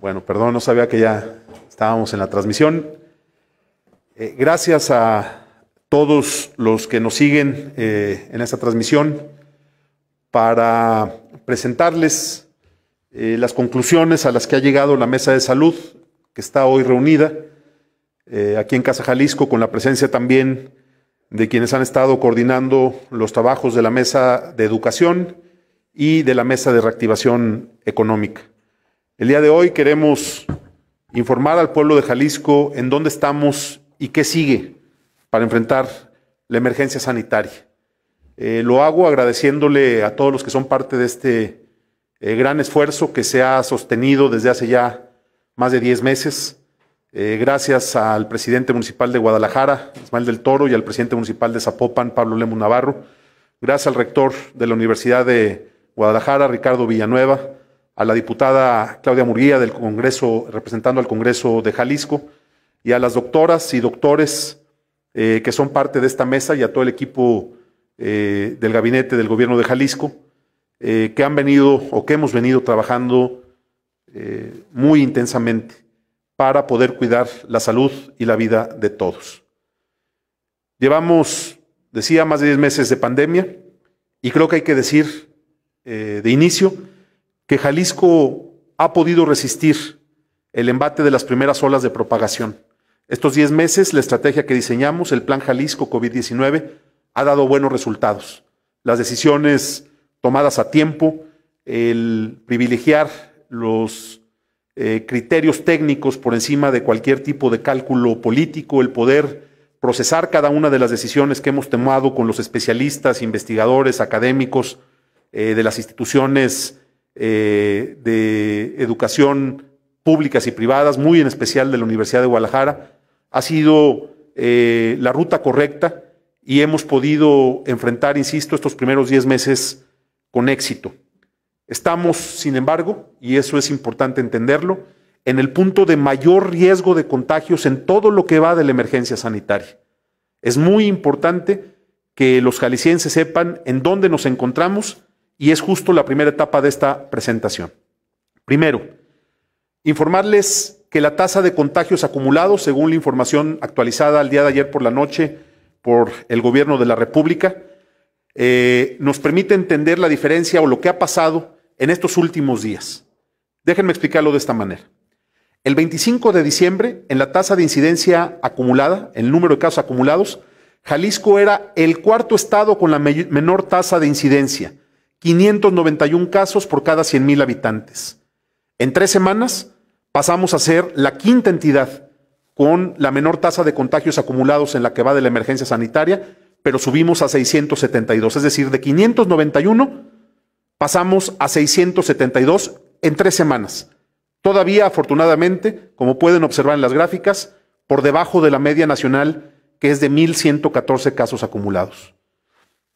Bueno, perdón, no sabía que ya estábamos en la transmisión. Eh, gracias a todos los que nos siguen eh, en esta transmisión para presentarles eh, las conclusiones a las que ha llegado la mesa de salud que está hoy reunida aquí en Casa Jalisco con la presencia también de quienes han estado coordinando los trabajos de la mesa de educación y de la mesa de reactivación económica. El día de hoy queremos informar al pueblo de Jalisco en dónde estamos y qué sigue para enfrentar la emergencia sanitaria. Eh, lo hago agradeciéndole a todos los que son parte de este eh, gran esfuerzo que se ha sostenido desde hace ya más de 10 meses. Eh, gracias al presidente municipal de Guadalajara, Ismael del Toro, y al presidente municipal de Zapopan, Pablo Lemus Navarro. Gracias al rector de la Universidad de Guadalajara, Ricardo Villanueva a la diputada Claudia Murguía del Congreso, representando al Congreso de Jalisco, y a las doctoras y doctores eh, que son parte de esta mesa y a todo el equipo eh, del gabinete del gobierno de Jalisco, eh, que han venido o que hemos venido trabajando muy intensamente para poder cuidar la salud y la vida de todos. Llevamos, decía, más de 10 meses de pandemia y creo que hay que decir de inicio, que Jalisco ha podido resistir el embate de las primeras olas de propagación. Estos 10 meses, la estrategia que diseñamos, el Plan Jalisco COVID-19, ha dado buenos resultados. Las decisiones tomadas a tiempo, el privilegiar los eh, criterios técnicos por encima de cualquier tipo de cálculo político, el poder procesar cada una de las decisiones que hemos tomado con los especialistas, investigadores, académicos eh, de las instituciones eh, de educación públicas y privadas, muy en especial de la Universidad de Guadalajara, ha sido eh, la ruta correcta y hemos podido enfrentar, insisto, estos primeros 10 meses con éxito. Estamos, sin embargo, y eso es importante entenderlo, en el punto de mayor riesgo de contagios en todo lo que va de la emergencia sanitaria. Es muy importante que los jaliscienses sepan en dónde nos encontramos y es justo la primera etapa de esta presentación. Primero, informarles que la tasa de contagios acumulados, según la información actualizada al día de ayer por la noche por el gobierno de la República, eh, nos permite entender la diferencia o lo que ha pasado en estos últimos días. Déjenme explicarlo de esta manera. El 25 de diciembre, en la tasa de incidencia acumulada, el número de casos acumulados, Jalisco era el cuarto estado con la menor tasa de incidencia, 591 casos por cada 100.000 habitantes. En tres semanas pasamos a ser la quinta entidad con la menor tasa de contagios acumulados en la que va de la emergencia sanitaria, pero subimos a 672, es decir, de 591 pasamos a 672 en tres semanas. Todavía, afortunadamente, como pueden observar en las gráficas, por debajo de la media nacional, que es de 1.114 casos acumulados.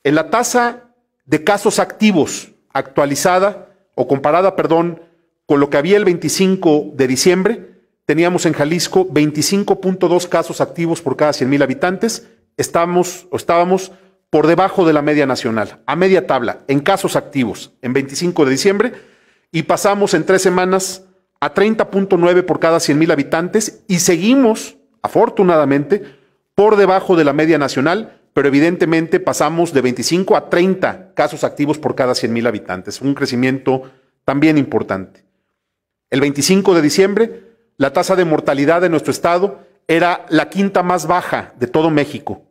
En la tasa de casos activos actualizada o comparada, perdón, con lo que había el 25 de diciembre, teníamos en Jalisco 25.2 casos activos por cada 100.000 habitantes. Estamos o estábamos por debajo de la media nacional, a media tabla, en casos activos, en 25 de diciembre, y pasamos en tres semanas a 30.9 por cada 100.000 habitantes y seguimos, afortunadamente, por debajo de la media nacional, pero evidentemente pasamos de 25 a 30 casos activos por cada 100 mil habitantes, un crecimiento también importante. El 25 de diciembre, la tasa de mortalidad de nuestro estado era la quinta más baja de todo México.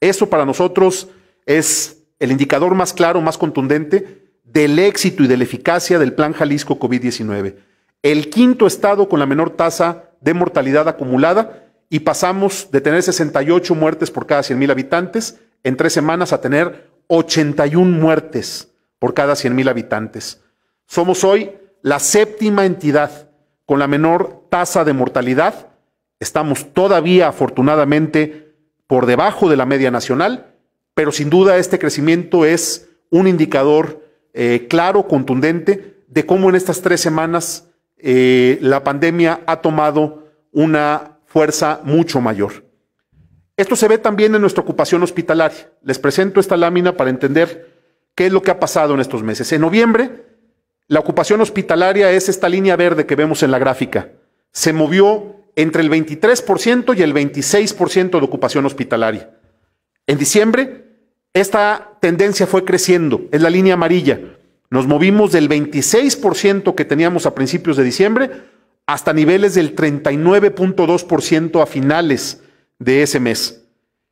Eso para nosotros es el indicador más claro, más contundente del éxito y de la eficacia del Plan Jalisco COVID-19. El quinto estado con la menor tasa de mortalidad acumulada y pasamos de tener 68 muertes por cada 100.000 mil habitantes en tres semanas a tener 81 muertes por cada 100.000 mil habitantes. Somos hoy la séptima entidad con la menor tasa de mortalidad. Estamos todavía, afortunadamente, por debajo de la media nacional, pero sin duda este crecimiento es un indicador eh, claro, contundente, de cómo en estas tres semanas eh, la pandemia ha tomado una fuerza mucho mayor. Esto se ve también en nuestra ocupación hospitalaria. Les presento esta lámina para entender qué es lo que ha pasado en estos meses. En noviembre, la ocupación hospitalaria es esta línea verde que vemos en la gráfica. Se movió entre el 23% y el 26% de ocupación hospitalaria. En diciembre, esta tendencia fue creciendo, es la línea amarilla. Nos movimos del 26% que teníamos a principios de diciembre hasta niveles del 39.2% a finales de ese mes.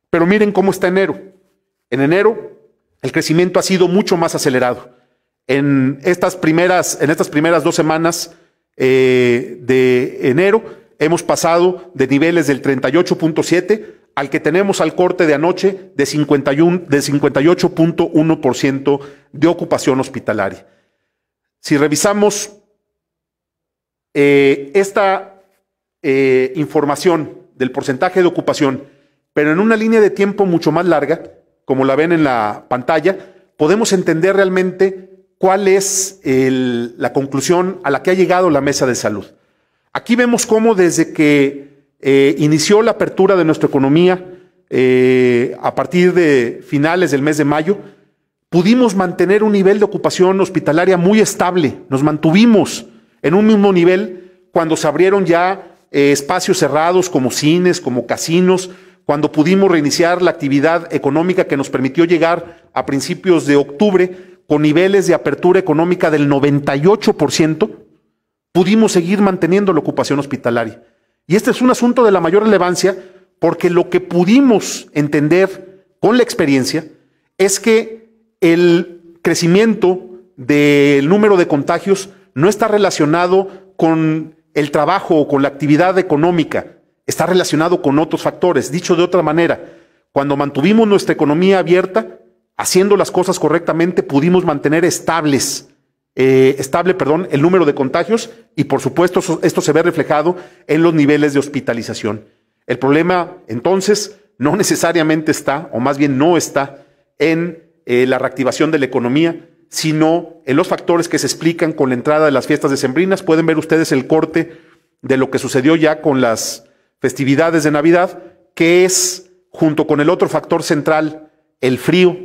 Pero miren cómo está enero. En enero el crecimiento ha sido mucho más acelerado. En estas primeras, en estas primeras dos semanas eh, de enero hemos pasado de niveles del 38.7 al que tenemos al corte de anoche de, 51, de 58.1% de ocupación hospitalaria. Si revisamos eh, esta eh, información del porcentaje de ocupación, pero en una línea de tiempo mucho más larga, como la ven en la pantalla, podemos entender realmente cuál es la conclusión a la que ha llegado la mesa de salud. Aquí vemos cómo desde que eh, inició la apertura de nuestra economía a partir de finales del mes de mayo, pudimos mantener un nivel de ocupación hospitalaria muy estable, nos mantuvimos en un mismo nivel cuando se abrieron ya eh, espacios cerrados como cines, como casinos, cuando pudimos reiniciar la actividad económica que nos permitió llegar a principios de octubre con niveles de apertura económica del 98%, pudimos seguir manteniendo la ocupación hospitalaria. Y este es un asunto de la mayor relevancia porque lo que pudimos entender con la experiencia es que el crecimiento del número de contagios no está relacionado con el trabajo o con la actividad económica, está relacionado con otros factores. Dicho de otra manera, cuando mantuvimos nuestra economía abierta, haciendo las cosas correctamente, pudimos mantener estables, eh, estable, perdón, el número de contagios y, por supuesto, esto se ve reflejado en los niveles de hospitalización. El problema, entonces, no necesariamente está, o más bien no está, en eh, la reactivación de la economía, sino en los factores que se explican con la entrada de las fiestas decembrinas. Pueden ver ustedes el corte de lo que sucedió ya con las festividades de Navidad, que es, junto con el otro factor central, el frío,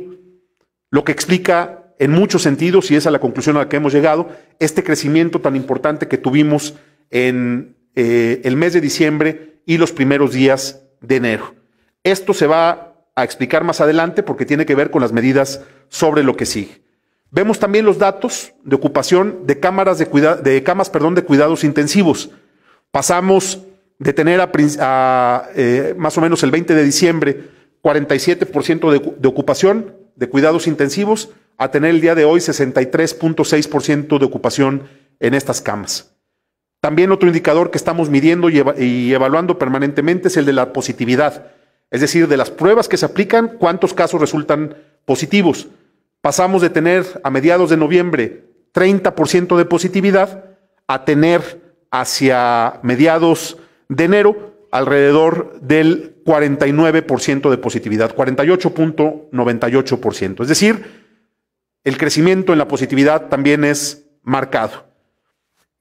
lo que explica en muchos sentidos, y es a la conclusión a la que hemos llegado, este crecimiento tan importante que tuvimos en eh, el mes de diciembre y los primeros días de enero. Esto se va a explicar más adelante porque tiene que ver con las medidas sobre lo que sigue. Vemos también los datos de ocupación de cámaras de, de camas, de cuidados intensivos. Pasamos de tener a, eh, más o menos el 20 de diciembre 47% de, de, ocupación de cuidados intensivos a tener el día de hoy 63.6% de ocupación en estas camas. También otro indicador que estamos midiendo y evaluando permanentemente es el de la positividad, es decir, de las pruebas que se aplican, cuántos casos resultan positivos. Pasamos de tener a mediados de noviembre 30% de positividad a tener hacia mediados de enero alrededor del 49% de positividad, 48.98%. Es decir, el crecimiento en la positividad también es marcado.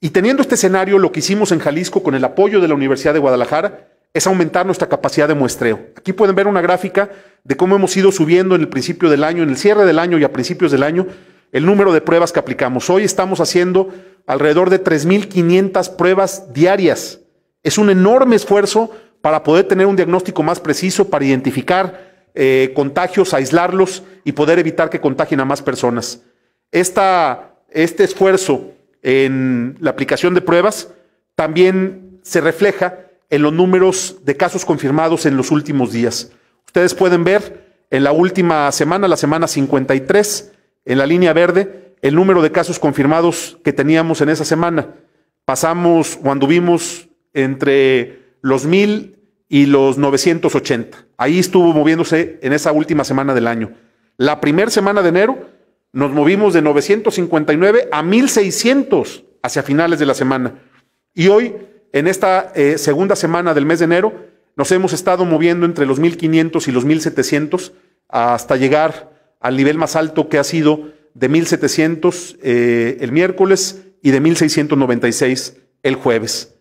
Y teniendo este escenario, lo que hicimos en Jalisco con el apoyo de la Universidad de Guadalajara es aumentar nuestra capacidad de muestreo. Aquí pueden ver una gráfica de cómo hemos ido subiendo en el principio del año, en el cierre del año y a principios del año, el número de pruebas que aplicamos. Hoy estamos haciendo alrededor de 3.500 pruebas diarias. Es un enorme esfuerzo para poder tener un diagnóstico más preciso, para identificar eh, contagios, aislarlos y poder evitar que contagien a más personas. este esfuerzo en la aplicación de pruebas también se refleja en los números de casos confirmados en los últimos días. Ustedes pueden ver en la última semana, la semana 53, en la línea verde, el número de casos confirmados que teníamos en esa semana. Pasamos cuando vimos, entre los 1000 y los 980. Ahí estuvo moviéndose en esa última semana del año. La primera semana de enero nos movimos de 959 a 1600 hacia finales de la semana. Y hoy en esta eh, segunda semana del mes de enero nos hemos estado moviendo entre los 1.500 y los 1.700 hasta llegar al nivel más alto que ha sido de 1.700 eh, el miércoles y de 1.696 el jueves.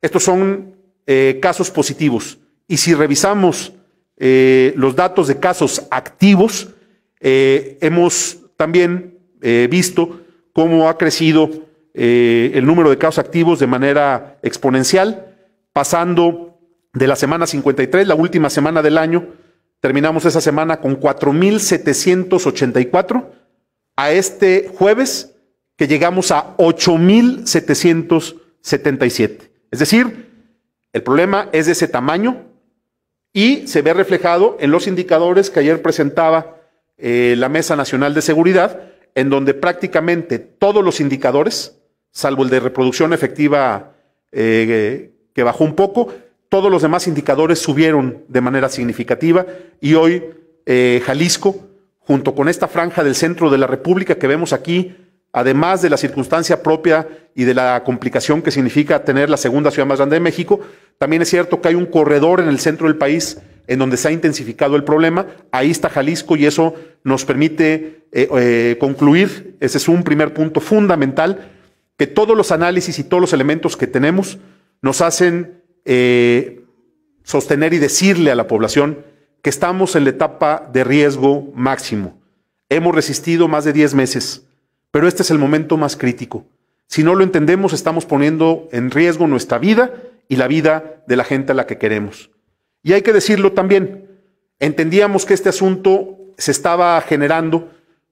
Estos son eh, casos positivos. Y si revisamos los datos de casos activos, hemos también visto cómo ha crecido eh, el número de casos activos de manera exponencial, pasando de la semana 53, la última semana del año, terminamos esa semana con 4.784, a este jueves que llegamos a 8.777. Es decir, el problema es de ese tamaño y se ve reflejado en los indicadores que ayer presentaba eh, la Mesa Nacional de Seguridad, en donde prácticamente todos los indicadores salvo el de reproducción efectiva eh, que bajó un poco, todos los demás indicadores subieron de manera significativa y hoy eh, Jalisco, junto con esta franja del centro de la República que vemos aquí, además de la circunstancia propia y de la complicación que significa tener la segunda ciudad más grande de México, también es cierto que hay un corredor en el centro del país en donde se ha intensificado el problema. Ahí está Jalisco y eso nos permite eh, concluir, ese es un primer punto fundamental, que todos los análisis y todos los elementos que tenemos nos hacen eh, sostener y decirle a la población que estamos en la etapa de riesgo máximo. Hemos resistido más de 10 meses, pero este es el momento más crítico. Si no lo entendemos, estamos poniendo en riesgo nuestra vida y la vida de la gente a la que queremos. Y hay que decirlo también, entendíamos que este asunto se estaba generando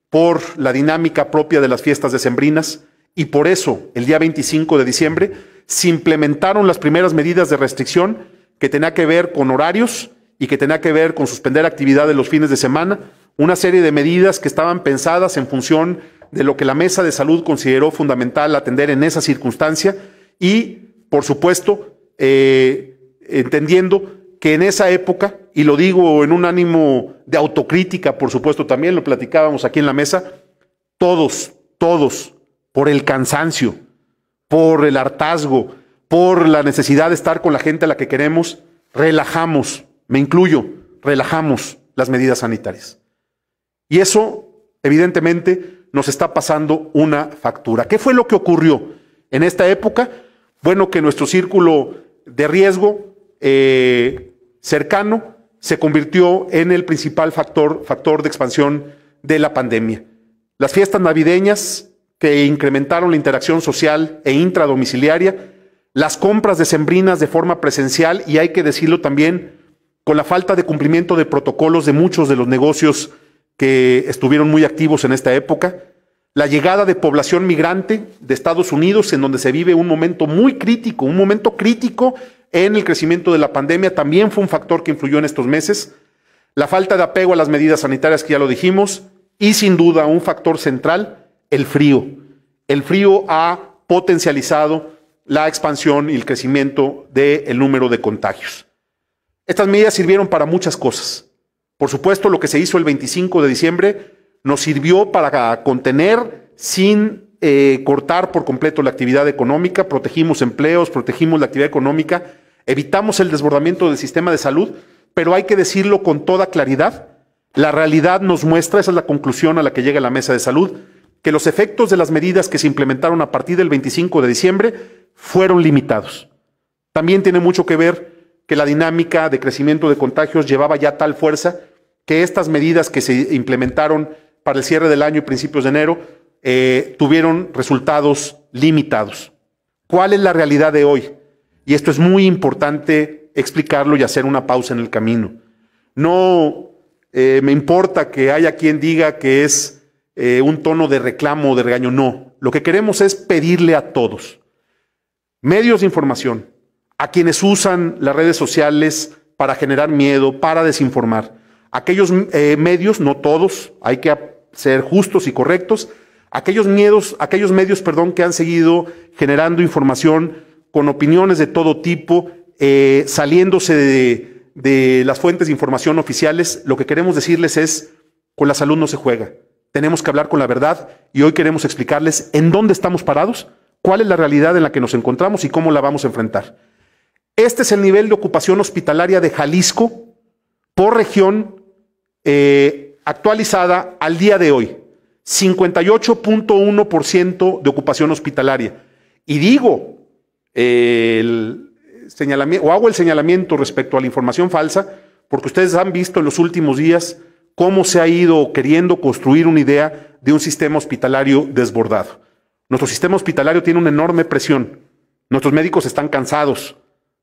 por la dinámica propia de las fiestas Sembrinas. Y por eso, el día 25 de diciembre, se implementaron las primeras medidas de restricción que tenía que ver con horarios y que tenía que ver con suspender actividad de los fines de semana, una serie de medidas que estaban pensadas en función de lo que la mesa de salud consideró fundamental atender en esa circunstancia y, por supuesto, eh, entendiendo que en esa época, y lo digo en un ánimo de autocrítica, por supuesto, también lo platicábamos aquí en la mesa, todos, todos por el cansancio, por el hartazgo, por la necesidad de estar con la gente a la que queremos, relajamos, me incluyo, relajamos las medidas sanitarias. Y eso, evidentemente, nos está pasando una factura. ¿Qué fue lo que ocurrió en esta época? Bueno, que nuestro círculo de riesgo eh, cercano se convirtió en el principal factor, factor de expansión de la pandemia. Las fiestas navideñas que incrementaron la interacción social e intradomiciliaria, las compras de sembrinas de forma presencial y hay que decirlo también con la falta de cumplimiento de protocolos de muchos de los negocios que estuvieron muy activos en esta época, la llegada de población migrante de Estados Unidos en donde se vive un momento muy crítico, un momento crítico en el crecimiento de la pandemia también fue un factor que influyó en estos meses, la falta de apego a las medidas sanitarias que ya lo dijimos y sin duda un factor central el frío. El frío ha potencializado la expansión y el crecimiento del número de contagios. Estas medidas sirvieron para muchas cosas. Por supuesto, lo que se hizo el 25 de diciembre nos sirvió para contener sin eh, cortar por completo la actividad económica, protegimos empleos, protegimos la actividad económica, evitamos el desbordamiento del sistema de salud, pero hay que decirlo con toda claridad. La realidad nos muestra, esa es la conclusión a la que llega la mesa de salud, que los efectos de las medidas que se implementaron a partir del 25 de diciembre fueron limitados. También tiene mucho que ver que la dinámica de crecimiento de contagios llevaba ya tal fuerza que estas medidas que se implementaron para el cierre del año y principios de enero eh, tuvieron resultados limitados. ¿Cuál es la realidad de hoy? Y esto es muy importante explicarlo y hacer una pausa en el camino. No eh, me importa que haya quien diga que es eh, un tono de reclamo o de regaño, no. Lo que queremos es pedirle a todos, medios de información, a quienes usan las redes sociales para generar miedo, para desinformar, aquellos eh, medios, no todos, hay que ser justos y correctos, aquellos miedos, aquellos medios, perdón, que han seguido generando información con opiniones de todo tipo, eh, saliéndose de, de las fuentes de información oficiales, lo que queremos decirles es, con la salud no se juega tenemos que hablar con la verdad y hoy queremos explicarles en dónde estamos parados, cuál es la realidad en la que nos encontramos y cómo la vamos a enfrentar. Este es el nivel de ocupación hospitalaria de Jalisco por región eh, actualizada al día de hoy. 58.1% de ocupación hospitalaria. Y digo, el señalamiento, o hago el señalamiento respecto a la información falsa, porque ustedes han visto en los últimos días cómo se ha ido queriendo construir una idea de un sistema hospitalario desbordado. Nuestro sistema hospitalario tiene una enorme presión. Nuestros médicos están cansados.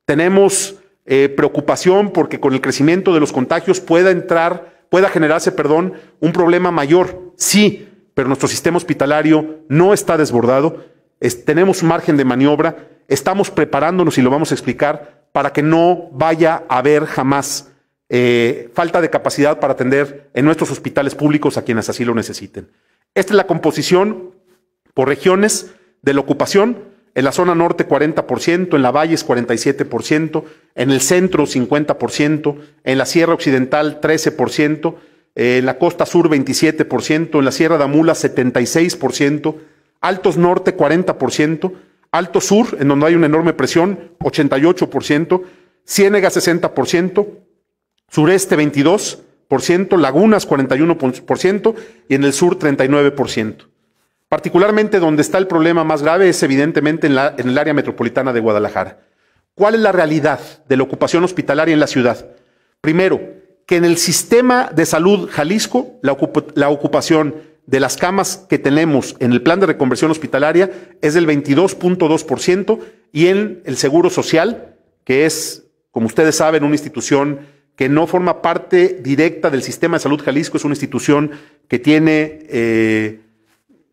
Tenemos eh, preocupación porque con el crecimiento de los contagios pueda entrar, pueda generarse, perdón, un problema mayor. Sí, pero nuestro sistema hospitalario no está desbordado. tenemos margen de maniobra. Estamos preparándonos y lo vamos a explicar para que no vaya a haber jamás eh, falta de capacidad para atender en nuestros hospitales públicos a quienes así lo necesiten. Esta es la composición por regiones de la ocupación. En la zona norte 40%, en la valles 47%, en el centro 50%, en la sierra occidental 13%, en la costa sur 27%, en la Sierra de Amula 76%, Altos Norte 40%, Alto Sur, en donde hay una enorme presión, 88%, Ciénega 60%, sureste 22%, lagunas 41% y en el sur 39%. Particularmente donde está el problema más grave es evidentemente en, la, en el área metropolitana de Guadalajara. ¿Cuál es la realidad de la ocupación hospitalaria en la ciudad? Primero, que en el sistema de salud Jalisco la, la ocupación de las camas que tenemos en el plan de reconversión hospitalaria es del 22.2% y en el Seguro Social, que es, como ustedes saben, una institución que no forma parte directa del sistema de salud Jalisco, es una institución que tiene eh,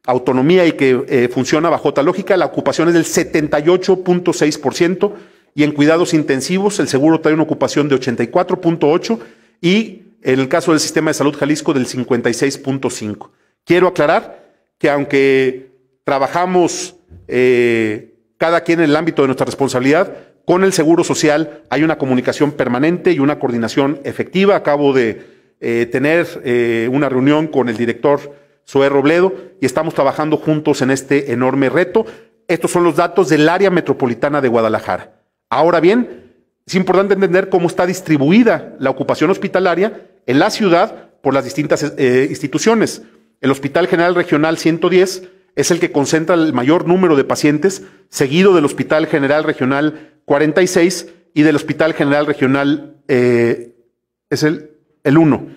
autonomía y que eh, funciona bajo otra lógica, la ocupación es del 78.6% y en cuidados intensivos el seguro trae una ocupación de 84.8% y en el caso del sistema de salud Jalisco del 56.5%. Quiero aclarar que aunque trabajamos eh, cada quien en el ámbito de nuestra responsabilidad, con el Seguro Social hay una comunicación permanente y una coordinación efectiva. Acabo de eh, tener eh, una reunión con el director Zoe Robledo y estamos trabajando juntos en este enorme reto. Estos son los datos del área metropolitana de Guadalajara. Ahora bien, es importante entender cómo está distribuida la ocupación hospitalaria en la ciudad por las distintas eh, instituciones. El Hospital General Regional 110 es el que concentra el mayor número de pacientes, seguido del Hospital General Regional 46 y del Hospital General Regional eh, es el, el 1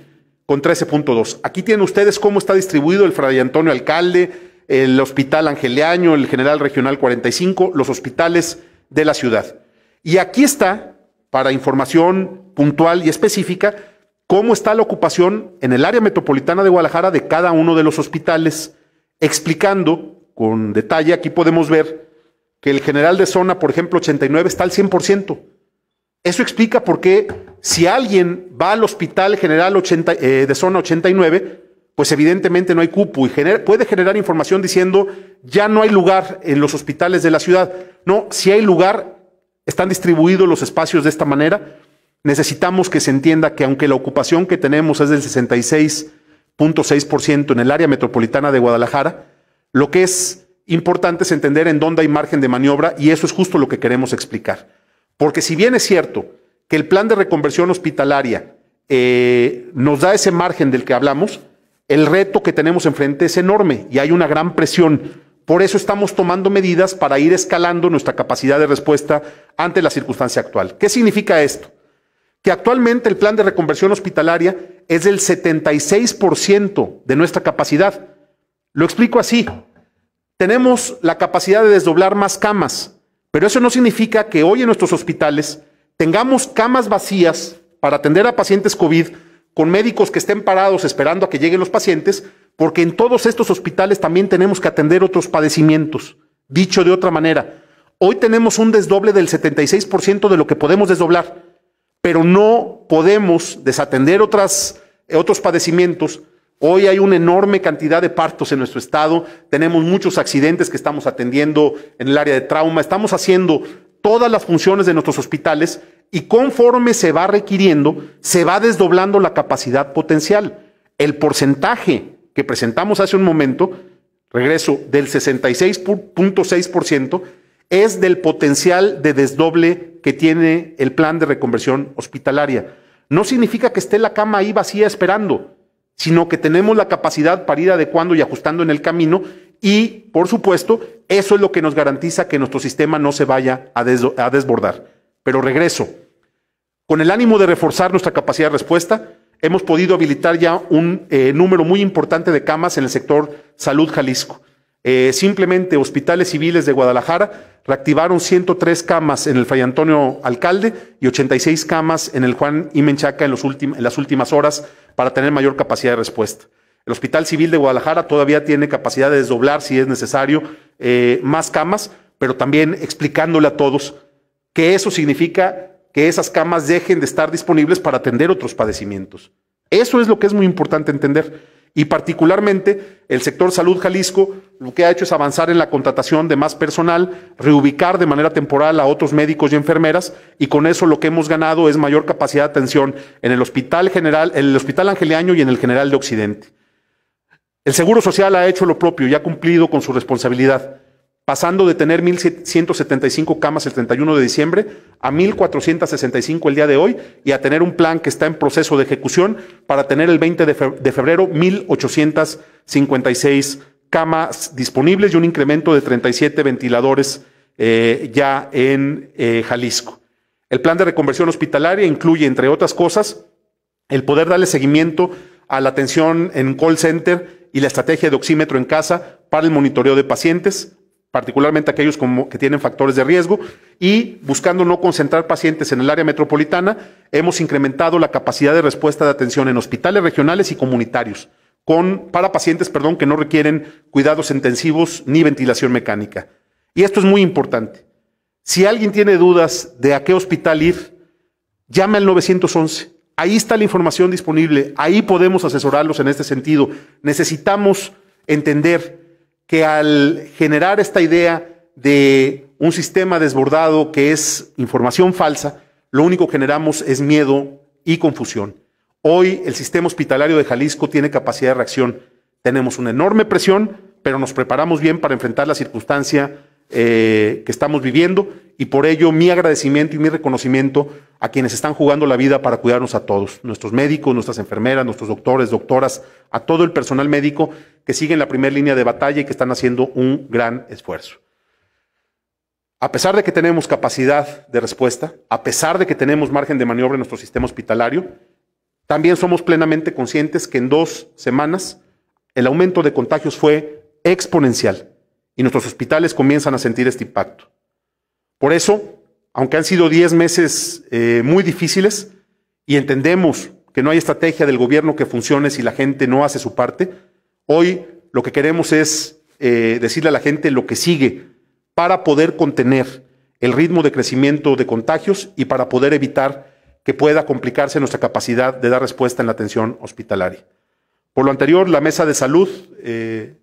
con 13.2. Aquí tienen ustedes cómo está distribuido el Fray Antonio Alcalde, el Hospital Angeleaño, el General Regional 45, los hospitales de la ciudad. Y aquí está, para información puntual y específica, cómo está la ocupación en el área metropolitana de Guadalajara de cada uno de los hospitales, explicando con detalle, aquí podemos ver que el general de zona, por ejemplo, 89, está al 100%. Eso explica por qué si alguien va al hospital general eh, de zona 89, pues evidentemente no hay cupo y puede generar información diciendo ya no hay lugar en los hospitales de la ciudad. No, si hay lugar, están distribuidos los espacios de esta manera. Necesitamos que se entienda que aunque la ocupación que tenemos es del 66.6% en el área metropolitana de Guadalajara, lo que es Importante es entender en dónde hay margen de maniobra y eso es justo lo que queremos explicar. Porque si bien es cierto que el plan de reconversión hospitalaria eh, nos da ese margen del que hablamos, el reto que tenemos enfrente es enorme y hay una gran presión. Por eso estamos tomando medidas para ir escalando nuestra capacidad de respuesta ante la circunstancia actual. ¿Qué significa esto? Que actualmente el plan de reconversión hospitalaria es del 76% de nuestra capacidad. Lo explico así tenemos la capacidad de desdoblar más camas, pero eso no significa que hoy en nuestros hospitales tengamos camas vacías para atender a pacientes COVID con médicos que estén parados esperando a que lleguen los pacientes, porque en todos estos hospitales también tenemos que atender otros padecimientos. Dicho de otra manera, hoy tenemos un desdoble del 76% de lo que podemos desdoblar, pero no podemos desatender otras, otros padecimientos Hoy hay una enorme cantidad de partos en nuestro estado, tenemos muchos accidentes que estamos atendiendo en el área de trauma, estamos haciendo todas las funciones de nuestros hospitales y conforme se va requiriendo, se va desdoblando la capacidad potencial. El porcentaje que presentamos hace un momento, regreso, del 66.6%, es del potencial de desdoble que tiene el plan de reconversión hospitalaria. No significa que esté la cama ahí vacía esperando sino que tenemos la capacidad para ir adecuando y ajustando en el camino y, por supuesto, eso es lo que nos garantiza que nuestro sistema no se vaya a, desbordar. Pero regreso, con el ánimo de reforzar nuestra capacidad de respuesta, hemos podido habilitar ya un eh, número muy importante de camas en el sector salud Jalisco. Eh, simplemente hospitales civiles de Guadalajara reactivaron 103 camas en el Fray Antonio Alcalde y 86 camas en el Juan Imenchaca en, en las últimas horas para tener mayor capacidad de respuesta. El Hospital Civil de Guadalajara todavía tiene capacidad de desdoblar, si es necesario, eh, más camas, pero también explicándole a todos que eso significa que esas camas dejen de estar disponibles para atender otros padecimientos. Eso es lo que es muy importante entender y particularmente el sector salud Jalisco lo que ha hecho es avanzar en la contratación de más personal, reubicar de manera temporal a otros médicos y enfermeras y con eso lo que hemos ganado es mayor capacidad de atención en el Hospital General, en el Hospital y en el General de Occidente. El Seguro Social ha hecho lo propio y ha cumplido con su responsabilidad pasando de tener 1.175 camas el 31 de diciembre a 1.465 el día de hoy y a tener un plan que está en proceso de ejecución para tener el 20 de febrero 1.856 camas disponibles y un incremento de 37 ventiladores eh, ya en eh, Jalisco. El plan de reconversión hospitalaria incluye, entre otras cosas, el poder darle seguimiento a la atención en call center y la estrategia de oxímetro en casa para el monitoreo de pacientes, particularmente aquellos como que tienen factores de riesgo, y buscando no concentrar pacientes en el área metropolitana, hemos incrementado la capacidad de respuesta de atención en hospitales regionales y comunitarios, con, para pacientes perdón, que no requieren cuidados intensivos ni ventilación mecánica. Y esto es muy importante. Si alguien tiene dudas de a qué hospital ir, llame al 911. Ahí está la información disponible, ahí podemos asesorarlos en este sentido. Necesitamos entender que al generar esta idea de un sistema desbordado que es información falsa, lo único que generamos es miedo y confusión. Hoy el sistema hospitalario de Jalisco tiene capacidad de reacción. Tenemos una enorme presión, pero nos preparamos bien para enfrentar la circunstancia eh, que estamos viviendo y por ello mi agradecimiento y mi reconocimiento a quienes están jugando la vida para cuidarnos a todos, nuestros médicos, nuestras enfermeras, nuestros doctores, doctoras, a todo el personal médico que siguen la primera línea de batalla y que están haciendo un gran esfuerzo. A pesar de que tenemos capacidad de respuesta, a pesar de que tenemos margen de maniobra en nuestro sistema hospitalario, también somos plenamente conscientes que en dos semanas el aumento de contagios fue exponencial y nuestros hospitales comienzan a sentir este impacto. Por eso, aunque han sido 10 meses eh, muy difíciles y entendemos que no hay estrategia del gobierno que funcione si la gente no hace su parte, Hoy lo que queremos es eh, decirle a la gente lo que sigue para poder contener el ritmo de crecimiento de contagios y para poder evitar que pueda complicarse nuestra capacidad de dar respuesta en la atención hospitalaria. Por lo anterior, la mesa de salud, eh,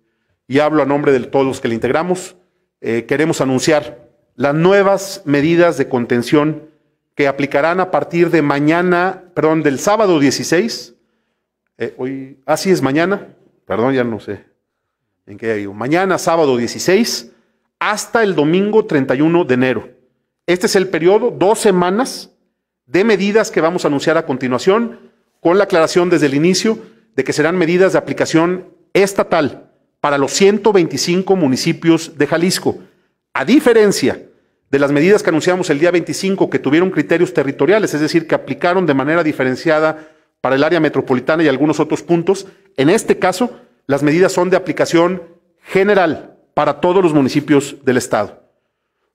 y hablo a nombre de todos los que la integramos, eh, queremos anunciar las nuevas medidas de contención que aplicarán a partir de mañana, perdón, del sábado 16, hoy, así es, mañana, Perdón, ya no sé en qué digo. Mañana, sábado 16, hasta el domingo 31 de enero. Este es el periodo, dos semanas de medidas que vamos a anunciar a continuación, con la aclaración desde el inicio de que serán medidas de aplicación estatal para los 125 municipios de Jalisco, a diferencia de las medidas que anunciamos el día 25 que tuvieron criterios territoriales, es decir, que aplicaron de manera diferenciada para el área metropolitana y algunos otros puntos, en este caso, las medidas son de aplicación general para todos los municipios del Estado.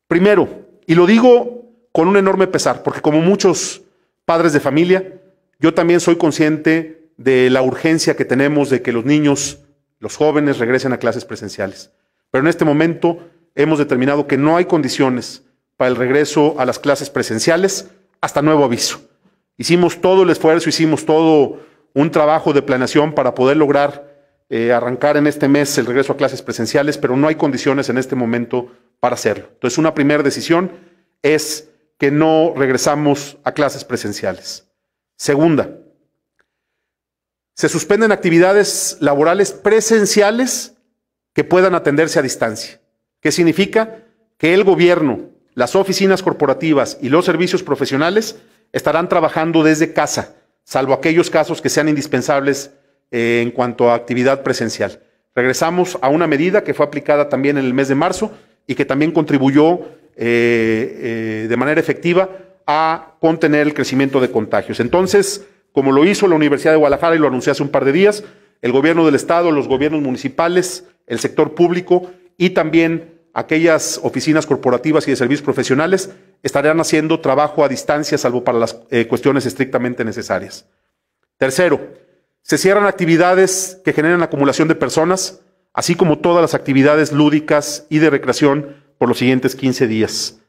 Primero, y lo digo con un enorme pesar, porque como muchos padres de familia, yo también soy consciente de la urgencia que tenemos de que los niños, los jóvenes, regresen a clases presenciales. Pero en este momento hemos determinado que no hay condiciones para el regreso a las clases presenciales hasta nuevo aviso. Hicimos todo el esfuerzo, hicimos todo un trabajo de planeación para poder lograr eh, arrancar en este mes el regreso a clases presenciales, pero no hay condiciones en este momento para hacerlo. Entonces, una primera decisión es que no regresamos a clases presenciales. Segunda, se suspenden actividades laborales presenciales que puedan atenderse a distancia. ¿Qué significa? Que el gobierno, las oficinas corporativas y los servicios profesionales estarán trabajando desde casa salvo aquellos casos que sean indispensables eh, en cuanto a actividad presencial. Regresamos a una medida que fue aplicada también en el mes de marzo y que también contribuyó eh, eh, de manera efectiva a contener el crecimiento de contagios. Entonces, como lo hizo la Universidad de Guadalajara y lo anuncié hace un par de días, el gobierno del Estado, los gobiernos municipales, el sector público y también aquellas oficinas corporativas y de servicios profesionales estarán haciendo trabajo a distancia, salvo para las eh, cuestiones estrictamente necesarias. Tercero, se cierran actividades que generan acumulación de personas, así como todas las actividades lúdicas y de recreación por los siguientes 15 días.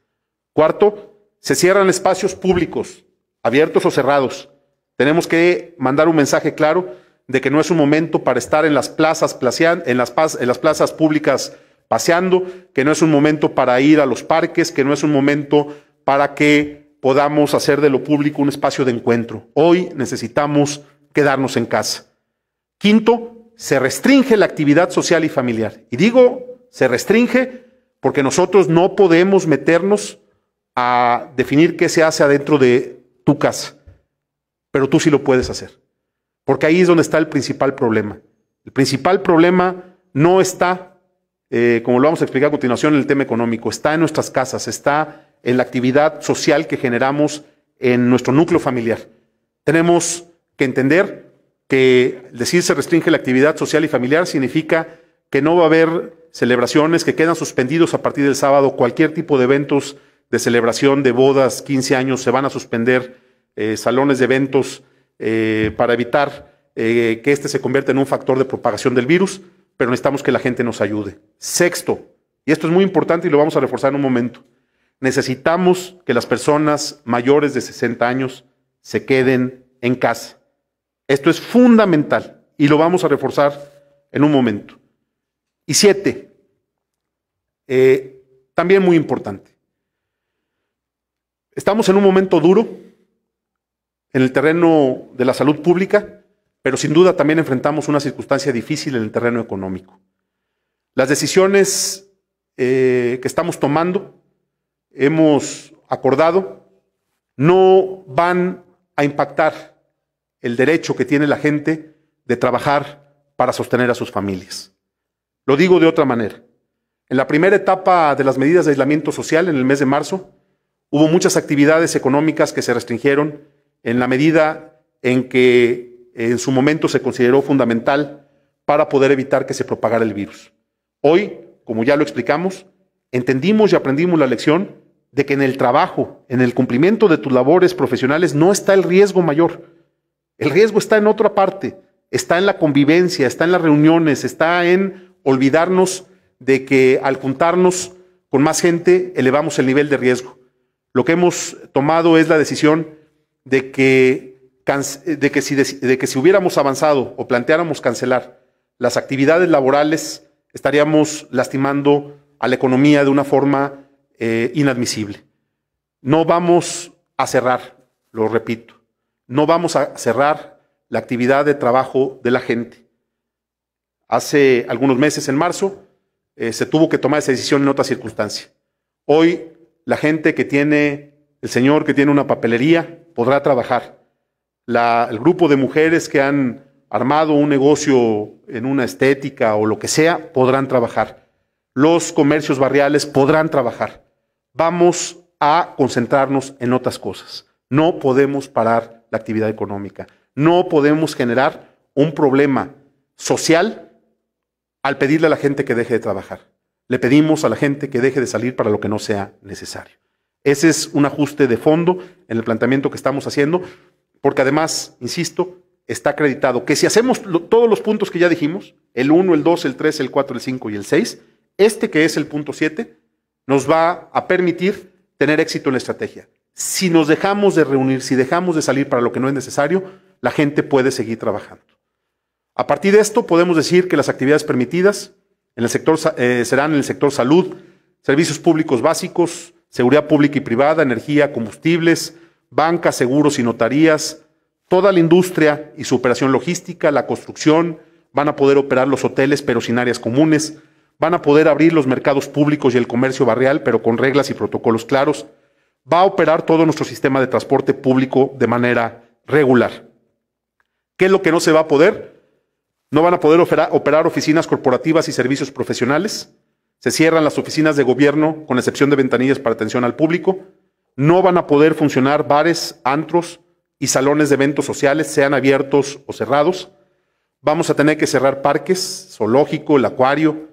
Cuarto, se cierran espacios públicos, abiertos o cerrados. Tenemos que mandar un mensaje claro de que no es un momento para estar en las plazas, en en las plazas públicas paseando, que no es un momento para ir a los parques, que no es un momento para que podamos hacer de lo público un espacio de encuentro. Hoy necesitamos quedarnos en casa. Quinto, se restringe la actividad social y familiar. Y digo, se restringe porque nosotros no podemos meternos a definir qué se hace adentro de tu casa, pero tú sí lo puedes hacer, porque ahí es donde está el principal problema. El principal problema no está eh, como lo vamos a explicar a continuación, el tema económico, está en nuestras casas, está en la actividad social que generamos en nuestro núcleo familiar. Tenemos que entender que decir se restringe la actividad social y familiar significa que no va a haber celebraciones, que quedan suspendidos a partir del sábado cualquier tipo de eventos de celebración, de bodas, 15 años, se van a suspender eh, salones de eventos eh, para evitar que este se convierta en un factor de propagación del virus pero necesitamos que la gente nos ayude. Sexto, y esto es muy importante y lo vamos a reforzar en un momento, necesitamos que las personas mayores de 60 años se queden en casa. Esto es fundamental y lo vamos a reforzar en un momento. Y siete, eh, también muy importante. Estamos en un momento duro en el terreno de la salud pública pero sin duda también enfrentamos una circunstancia difícil en el terreno económico. Las decisiones eh, que estamos tomando, hemos acordado, no van a impactar el derecho que tiene la gente de trabajar para sostener a sus familias. Lo digo de otra manera. En la primera etapa de las medidas de aislamiento social, en el mes de marzo, hubo muchas actividades económicas que se restringieron en la medida en que en su momento se consideró fundamental para poder evitar que se propagara el virus. Hoy, como ya lo explicamos, entendimos y aprendimos la lección de que en el trabajo, en el cumplimiento de tus labores profesionales, no está el riesgo mayor. El riesgo está en otra parte, está en la convivencia, está en las reuniones, está en olvidarnos de que al juntarnos con más gente elevamos el nivel de riesgo. Lo que hemos tomado es la decisión de que eh, de que, si, que si hubiéramos avanzado o planteáramos cancelar las actividades laborales, estaríamos lastimando a la economía de una forma eh, inadmisible. No vamos a cerrar, lo repito, no vamos a cerrar la actividad de trabajo de la gente. Hace algunos meses, en marzo, eh, se tuvo que tomar esa decisión en otra circunstancia. Hoy la gente que tiene, el señor que tiene una papelería, podrá trabajar el grupo de mujeres que han armado un negocio en una estética o lo que sea, podrán trabajar. Los comercios barriales podrán trabajar. Vamos a concentrarnos en otras cosas. No podemos parar la actividad económica. No podemos generar un problema social al pedirle a la gente que deje de trabajar. Le pedimos a la gente que deje de salir para lo que no sea necesario. Ese es un ajuste de fondo en el planteamiento que estamos haciendo porque además, insisto, está acreditado que si hacemos todos los puntos que ya dijimos, el 1, el 2, el 3, el 4, el 5 y el 6, este que es el punto 7, nos va a permitir tener éxito en la estrategia. Si nos dejamos de reunir, si dejamos de salir para lo que no es necesario, la gente puede seguir trabajando. A partir de esto podemos decir que las actividades permitidas en el sector, eh, serán en el sector salud, servicios públicos básicos, seguridad pública y privada, energía, combustibles, banca, seguros y notarías, toda la industria y su operación logística, la construcción, van a poder operar los hoteles pero sin áreas comunes, van a poder abrir los mercados públicos y el comercio barrial pero con reglas y protocolos claros, va a operar todo nuestro sistema de transporte público de manera regular. ¿Qué es lo que no se va a poder? No van a poder operar oficinas corporativas y servicios profesionales. Se cierran las oficinas de gobierno, con excepción de ventanillas para atención al público no van a poder funcionar bares, antros y salones de eventos sociales, sean abiertos o cerrados. Vamos a tener que cerrar parques, zoológico, el acuario.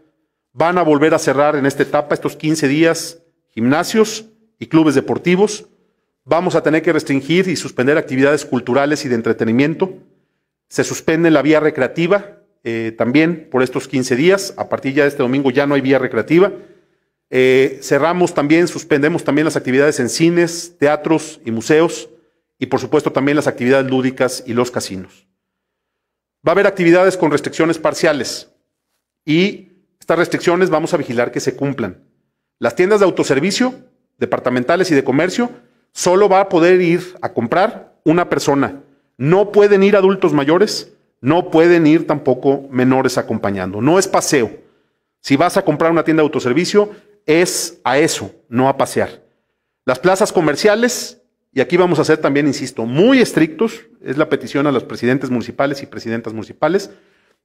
Van a volver a cerrar en esta etapa, estos 15 días, gimnasios y clubes deportivos. Vamos a tener que restringir y suspender actividades culturales y de entretenimiento. Se suspende la vía recreativa eh, también por estos 15 días. A partir ya de este domingo ya no hay vía recreativa. Eh, cerramos también, suspendemos también las actividades en cines, teatros y museos y por supuesto también las actividades lúdicas y los casinos. Va a haber actividades con restricciones parciales y estas restricciones vamos a vigilar que se cumplan. Las tiendas de autoservicio, departamentales y de comercio, solo va a poder ir a comprar una persona. No pueden ir adultos mayores, no pueden ir tampoco menores acompañando. No es paseo. Si vas a comprar una tienda de autoservicio, es a eso, no a pasear. Las plazas comerciales, y aquí vamos a ser también, insisto, muy estrictos, es la petición a los presidentes municipales y presidentas municipales,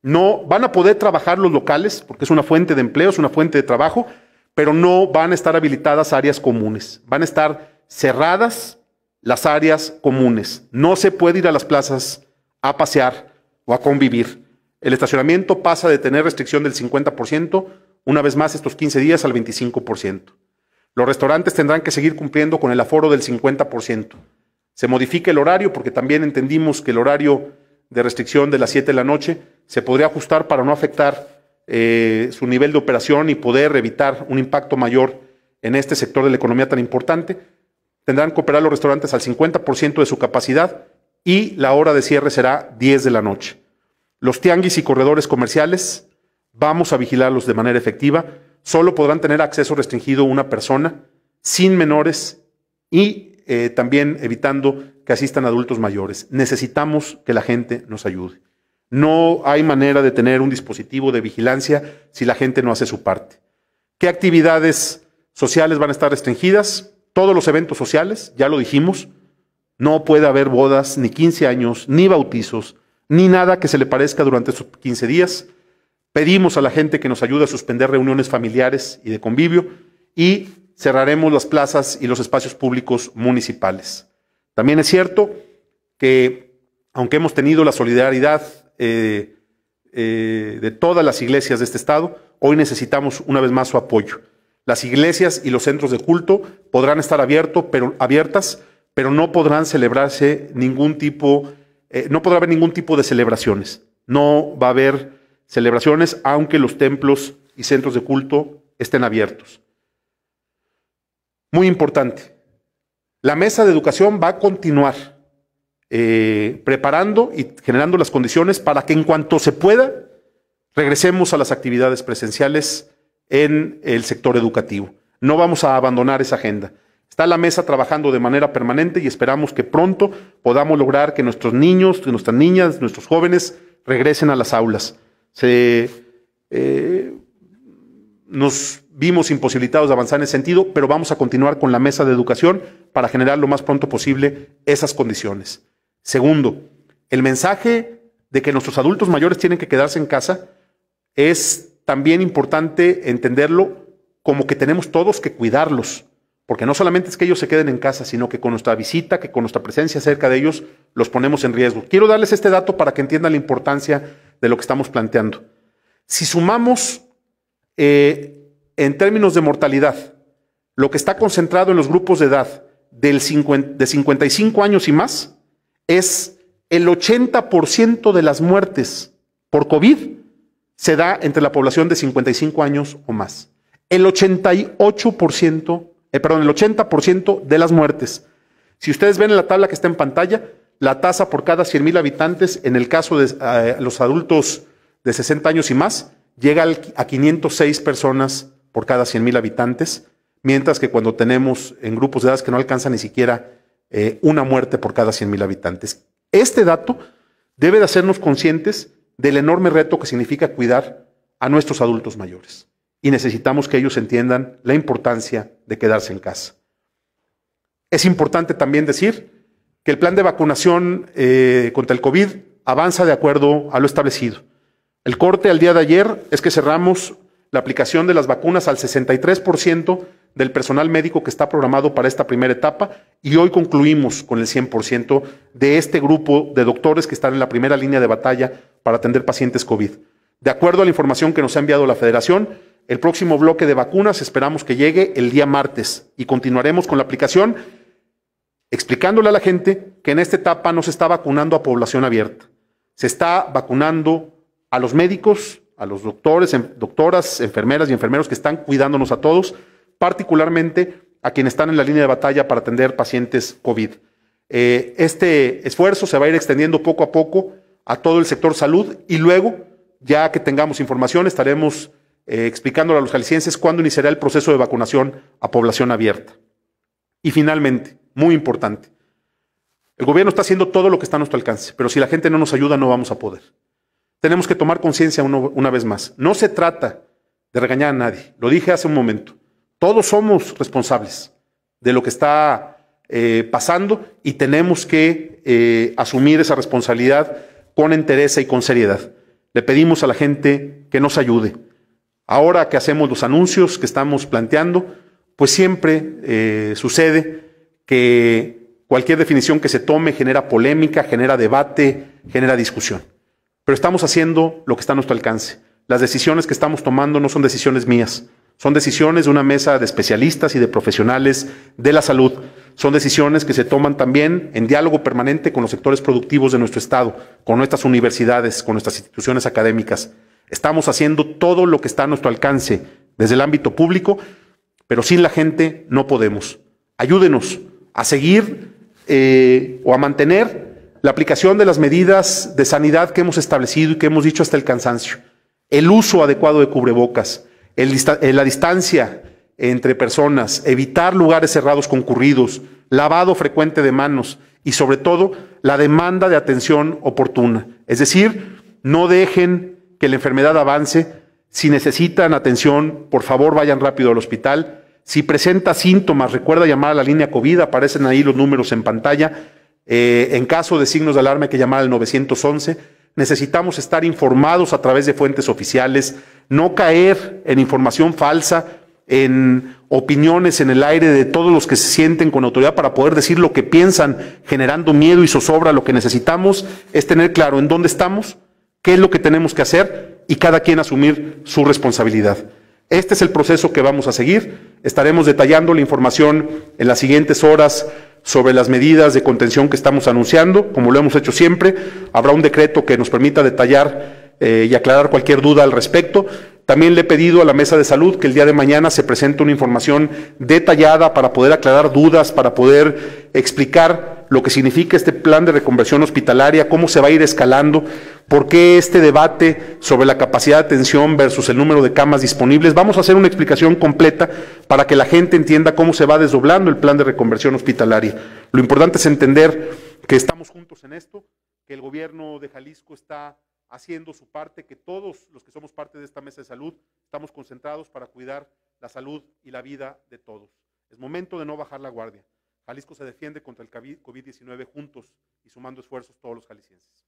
no van a poder trabajar los locales, porque es una fuente de empleo, es una fuente de trabajo, pero no van a estar habilitadas áreas comunes, van a estar cerradas las áreas comunes. No se puede ir a las plazas a pasear o a convivir. El estacionamiento pasa de tener restricción del 50%, una vez más, estos 15 días al 25%. Los restaurantes tendrán que seguir cumpliendo con el aforo del 50%. Se modifica el horario porque también entendimos que el horario de restricción de las 7 de la noche se podría ajustar para no afectar eh, su nivel de operación y poder evitar un impacto mayor en este sector de la economía tan importante. Tendrán que operar los restaurantes al 50% de su capacidad y la hora de cierre será 10 de la noche. Los tianguis y corredores comerciales Vamos a vigilarlos de manera efectiva. Solo podrán tener acceso restringido una persona, sin menores y eh, también evitando que asistan adultos mayores. Necesitamos que la gente nos ayude. No hay manera de tener un dispositivo de vigilancia si la gente no hace su parte. ¿Qué actividades sociales van a estar restringidas? Todos los eventos sociales, ya lo dijimos, no puede haber bodas, ni 15 años, ni bautizos, ni nada que se le parezca durante esos 15 días. Pedimos a la gente que nos ayude a suspender reuniones familiares y de convivio y cerraremos las plazas y los espacios públicos municipales. También es cierto que, aunque hemos tenido la solidaridad eh, eh, de todas las iglesias de este Estado, hoy necesitamos una vez más su apoyo. Las iglesias y los centros de culto podrán estar abiertos, pero, abiertas, pero no podrán celebrarse ningún tipo, eh, no podrá haber ningún tipo de celebraciones. No va a haber celebraciones, aunque los templos y centros de culto estén abiertos. Muy importante. La mesa de educación va a continuar eh, preparando y generando las condiciones para que en cuanto se pueda regresemos a las actividades presenciales en el sector educativo. No vamos a abandonar esa agenda. Está la mesa trabajando de manera permanente y esperamos que pronto podamos lograr que nuestros niños, nuestras niñas, nuestros jóvenes regresen a las aulas. Eh, nos vimos imposibilitados de avanzar en ese sentido, pero vamos a continuar con la mesa de educación para generar lo más pronto posible esas condiciones. Segundo, el mensaje de que nuestros adultos mayores tienen que quedarse en casa es también importante entenderlo como que tenemos todos que cuidarlos, porque no solamente es que ellos se queden en casa, sino que con nuestra visita, que con nuestra presencia cerca de ellos, los ponemos en riesgo. Quiero darles este dato para que entiendan la importancia de lo que estamos planteando. Si sumamos eh, en términos de mortalidad lo que está concentrado en los grupos de edad del de 55 años y más, es el 80% de las muertes por COVID se da entre la población de 55 años o más. El 88%, eh, perdón, el 80% de las muertes. Si ustedes ven en la tabla que está en pantalla, la tasa por cada 100.000 habitantes, en el caso de eh, los adultos de 60 años y más, llega a 506 personas por cada 100.000 habitantes, mientras que cuando tenemos en grupos de edad que no alcanza ni siquiera eh, una muerte por cada 100.000 habitantes. Este dato debe de hacernos conscientes del enorme reto que significa cuidar a nuestros adultos mayores. Y necesitamos que ellos entiendan la importancia de quedarse en casa. Es importante también decir que el plan de vacunación eh, contra el COVID avanza de acuerdo a lo establecido. El corte al día de ayer es que cerramos la aplicación de las vacunas al 63% del personal médico que está programado para esta primera etapa y hoy concluimos con el 100% de este grupo de doctores que están en la primera línea de batalla para atender pacientes COVID. De acuerdo a la información que nos ha enviado la Federación, el próximo bloque de vacunas esperamos que llegue el día martes y continuaremos con la aplicación explicándole a la gente que en esta etapa no se está vacunando a población abierta, se está vacunando a los médicos, a los doctores, em, doctoras, enfermeras y enfermeros que están cuidándonos a todos, particularmente a quienes están en la línea de batalla para atender pacientes COVID. Eh, este esfuerzo se va a ir extendiendo poco a poco a todo el sector salud y luego, ya que tengamos información, estaremos eh, explicándole a los jaliscienses cuándo iniciará el proceso de vacunación a población abierta. Y finalmente, muy importante, el gobierno está haciendo todo lo que está a nuestro alcance, pero si la gente no nos ayuda no vamos a poder. Tenemos que tomar conciencia una vez más. No se trata de regañar a nadie, lo dije hace un momento. Todos somos responsables de lo que está eh, pasando y tenemos que eh, asumir esa responsabilidad con entereza y con seriedad. Le pedimos a la gente que nos ayude. Ahora que hacemos los anuncios que estamos planteando, pues siempre eh, sucede que cualquier definición que se tome genera polémica, genera debate, genera discusión. Pero estamos haciendo lo que está a nuestro alcance. Las decisiones que estamos tomando no son decisiones mías, son decisiones de una mesa de especialistas y de profesionales de la salud. Son decisiones que se toman también en diálogo permanente con los sectores productivos de nuestro Estado, con nuestras universidades, con nuestras instituciones académicas. Estamos haciendo todo lo que está a nuestro alcance desde el ámbito público pero sin la gente no podemos. Ayúdenos a seguir eh, o a mantener la aplicación de las medidas de sanidad que hemos establecido y que hemos dicho hasta el cansancio. El uso adecuado de cubrebocas, eh, la distancia entre personas, evitar lugares cerrados concurridos, lavado frecuente de manos y sobre todo la demanda de atención oportuna. Es decir, no dejen que la enfermedad avance si necesitan atención, por favor vayan rápido al hospital. Si presenta síntomas, recuerda llamar a la línea COVID, aparecen ahí los números en pantalla. Eh, en caso de signos de alarma hay que llamar al 911. Necesitamos estar informados a través de fuentes oficiales, no caer en información falsa, en opiniones en el aire de todos los que se sienten con autoridad para poder decir lo que piensan, generando miedo y zozobra. Lo que necesitamos es tener claro en dónde estamos, qué es lo que tenemos que hacer y cada quien asumir su responsabilidad. Este es el proceso que vamos a seguir. Estaremos detallando la información en las siguientes horas sobre las medidas de contención que estamos anunciando, como lo hemos hecho siempre. Habrá un decreto que nos permita detallar eh, y aclarar cualquier duda al respecto también le he pedido a la mesa de salud que el día de mañana se presente una información detallada para poder aclarar dudas, para poder explicar lo que significa este plan de reconversión hospitalaria, cómo se va a ir escalando, por qué este debate sobre la capacidad de atención versus el número de camas disponibles. Vamos a hacer una explicación completa para que la gente entienda cómo se va desdoblando el plan de reconversión hospitalaria. Lo importante es entender que estamos juntos en esto, que el gobierno de Jalisco está haciendo su parte, que todos los que somos parte de esta mesa de salud estamos concentrados para cuidar la salud y la vida de todos. Es momento de no bajar la guardia. Jalisco se defiende contra el COVID-19 juntos y sumando esfuerzos todos los jaliscienses.